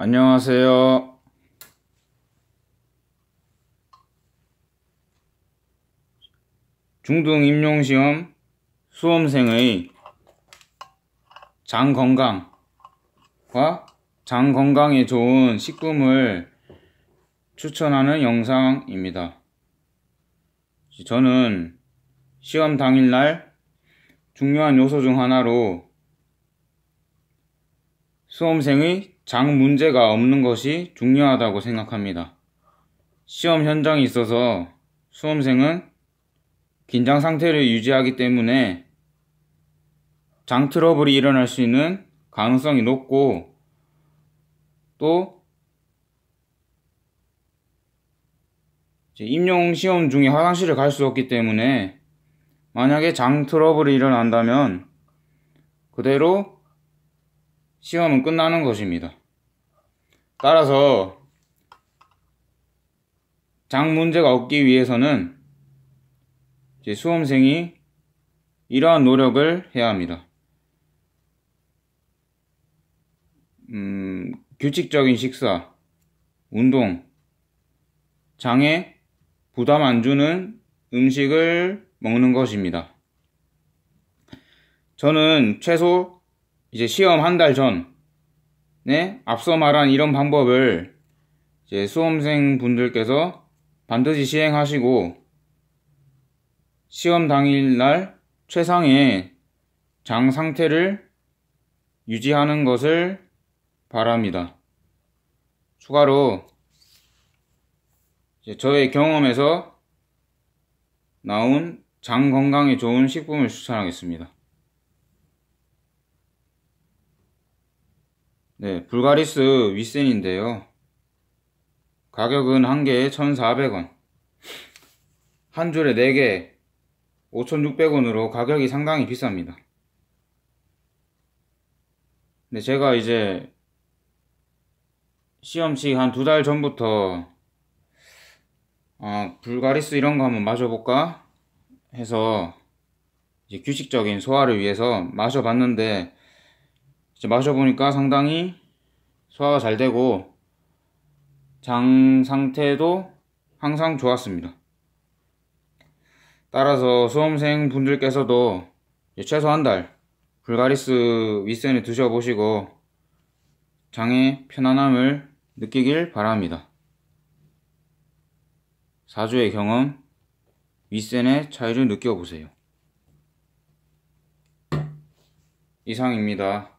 안녕하세요. 중등 임용시험 수험생의 장 건강과 장 건강에 좋은 식품을 추천하는 영상입니다. 저는 시험 당일날 중요한 요소 중 하나로 수험생의 장 문제가 없는 것이 중요하다고 생각합니다. 시험 현장에 있어서 수험생은 긴장 상태를 유지하기 때문에 장 트러블이 일어날 수 있는 가능성이 높고 또 임용 시험 중에 화장실을 갈 수 없기 때문에 만약에 장 트러블이 일어난다면 그대로 시험은 끝나는 것입니다. 따라서 장 문제가 없기 위해서는 수험생이 이러한 노력을 해야 합니다. 음, 규칙적인 식사, 운동, 장에 부담 안 주는 음식을 먹는 것입니다. 저는 최소 이제 시험 한 달 전에 네? 앞서 말한 이런 방법을 이제 수험생 분들께서 반드시 시행하시고 시험 당일날 최상의 장 상태를 유지하는 것을 바랍니다. 추가로 저의 경험에서 나온 장 건강에 좋은 식품을 추천하겠습니다. 네, 불가리스 윗센인데요. 가격은 한 개에 1,400원. 한 줄에 4개 5,600원으로 가격이 상당히 비쌉니다. 근 제가 이제 시험치 한 두 달 전부터 어, 불가리스 이런 거 한번 마셔볼까 해서 이제 규칙적인 소화를 위해서 마셔봤는데 이제 마셔보니까 상당히 소화가 잘 되고 장 상태도 항상 좋았습니다. 따라서 수험생 분들께서도 최소 한 달 불가리스 윗센에 드셔보시고 장의 편안함을 느끼길 바랍니다. 4주의 경험, 윗센의 차이를 느껴보세요. 이상입니다.